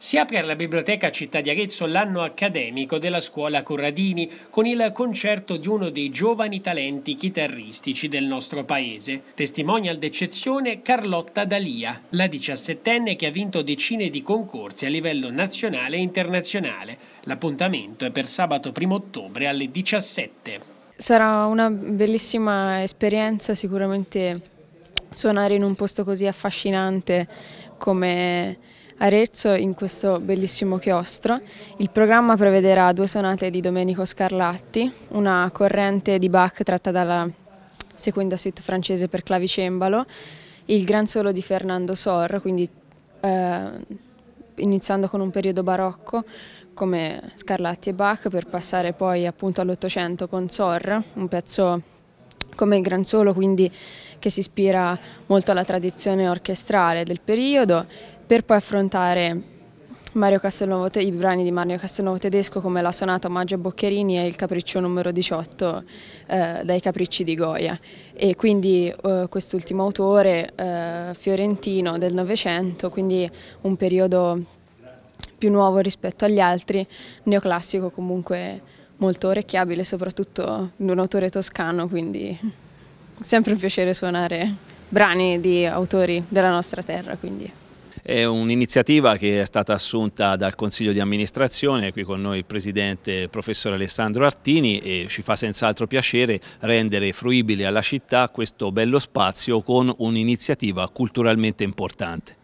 Si apre alla Biblioteca Città di Arezzo l'anno accademico della scuola Corradini con il concerto di uno dei giovani talenti chitarristici del nostro paese. Testimonial d'eccezione Carlotta Dalia, la diciassettenne che ha vinto decine di concorsi a livello nazionale e internazionale. L'appuntamento è per sabato 1 ottobre alle 17. Sarà una bellissima esperienza sicuramente suonare in un posto così affascinante come Arezzo in questo bellissimo chiostro. Il programma prevederà due sonate di Domenico Scarlatti, una corrente di Bach tratta dalla seconda suite francese per clavicembalo, il gran solo di Fernando Sor, quindi eh, iniziando con un periodo barocco come Scarlatti e Bach per passare poi appunto all'Ottocento con Sor, un pezzo come il gran solo, quindi che si ispira molto alla tradizione orchestrale del periodo, per poi affrontare i brani di Mario Castelnuovo Tedesco come la sonata Omaggio a Boccherini e il capriccio numero 18 eh, dai capricci di Goya e quindi eh, quest'ultimo autore eh, fiorentino del Novecento, quindi un periodo più nuovo rispetto agli altri, neoclassico comunque molto orecchiabile, soprattutto di un autore toscano, quindi sempre un piacere suonare brani di autori della nostra terra, quindi. È un'iniziativa che è stata assunta dal Consiglio di amministrazione, qui con noi il Presidente Professor Alessandro Artini e ci fa senz'altro piacere rendere fruibile alla città questo bello spazio con un'iniziativa culturalmente importante.